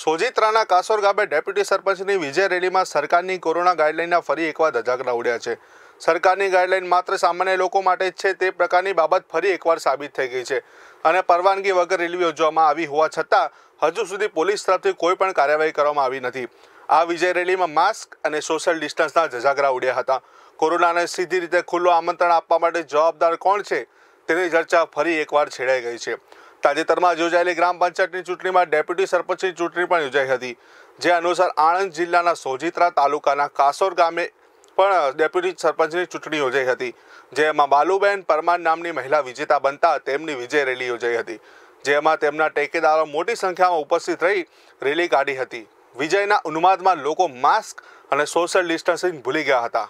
સોજિત્રાના કાસોર ગામે ડેપ્યુટી સરપંચની વિજય રેલીમાં સરકારની કોરોના ગાઈડલાઇનના ફરી એકવાર ધજાગરા ઉડ્યા છે સરકારની ગાઈડલાઇન માત્ર સામાન્ય લોકો માટે જ છે તે પ્રકારની બાબત ફરી એકવાર સાબિત થઈ ગઈ છે અને પરવાનગી વગર રેલી યોજવામાં આવી હોવા છતાં હજુ સુધી પોલીસ તરફથી કોઈ પણ કાર્યવાહી કરવામાં આવી નથી આ વિજય રેલીમાં માસ્ક અને સોશિયલ ડિસ્ટન્સના જજાગરા ઉડ્યા હતા કોરોનાને સીધી રીતે ખુલ્લું આમંત્રણ આપવા માટે જવાબદાર કોણ છે તેની ચર્ચા ફરી એકવાર છેડાઈ ગઈ છે તાજેતરમાં યોજાયેલી ગ્રામ પંચાયતની ચૂંટણીમાં ડેપ્યુટી સરપંચની ચૂંટણી પણ યોજાઈ હતી જે અનુસાર આણંદ જિલ્લાના સોજિત્રા તાલુકાના કાસોર ગામે પણ ડેપ્યુટી સરપંચની ચૂંટણી યોજાઈ હતી જેમાં બાલુબેન પરમાર નામની મહિલા વિજેતા બનતા તેમની વિજય રેલી યોજાઈ હતી જેમાં તેમના ટેકેદારો મોટી સંખ્યામાં ઉપસ્થિત રહી રેલી કાઢી હતી વિજયના ઉન્માદમાં લોકો માસ્ક અને સોશિયલ ડિસ્ટન્સિંગ ભૂલી ગયા હતા